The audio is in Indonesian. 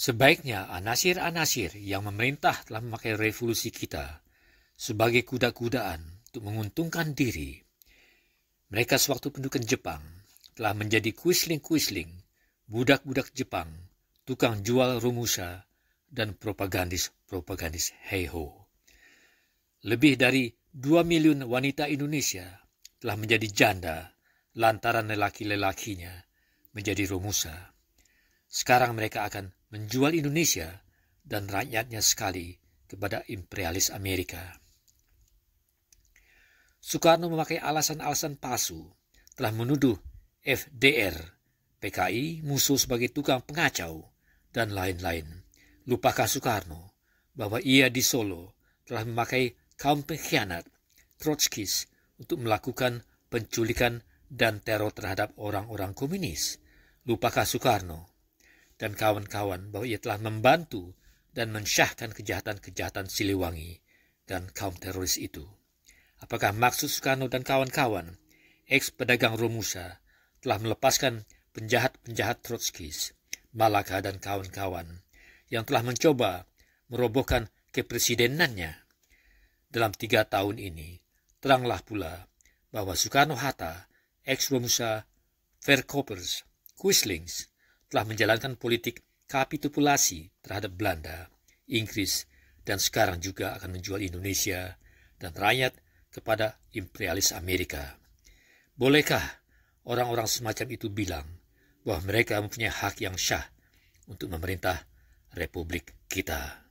Sebaiknya anasir-anasir yang memerintah telah memakai revolusi kita sebagai kuda-kudaan untuk menguntungkan diri. Mereka sewaktu pendudukan Jepang telah menjadi kuisling-kuisling, budak-budak Jepang, tukang jual rumusa, dan propagandis-propagandis heiho. Lebih dari dua miliun wanita Indonesia telah menjadi janda lantaran lelaki-lelakinya menjadi rumusa. Sekarang mereka akan menjual Indonesia dan rakyatnya sekali kepada imperialis Amerika. Soekarno memakai alasan-alasan palsu telah menuduh FDR, PKI, musuh sebagai tukang pengacau, dan lain-lain. Lupakah Soekarno bahwa ia di Solo telah memakai kaum pengkhianat, Trotskis, untuk melakukan penculikan dan teror terhadap orang-orang komunis. Lupakah Soekarno dan kawan-kawan bahwa ia telah membantu dan mensyahkan kejahatan-kejahatan Siliwangi dan kaum teroris itu. Apakah maksud Sukarno dan kawan-kawan, eks pedagang Romusa, telah melepaskan penjahat-penjahat Trotskis, Malaka dan kawan-kawan, yang telah mencoba merobohkan kepresidenannya? Dalam tiga tahun ini, teranglah pula bahwa Sukarno hatta ex-Romusa, Verkopers, Quislings, telah menjalankan politik kapitulasi terhadap Belanda, Inggris, dan sekarang juga akan menjual Indonesia dan rakyat kepada imperialis Amerika. Bolehkah orang-orang semacam itu bilang bahwa mereka mempunyai hak yang syah untuk memerintah republik kita?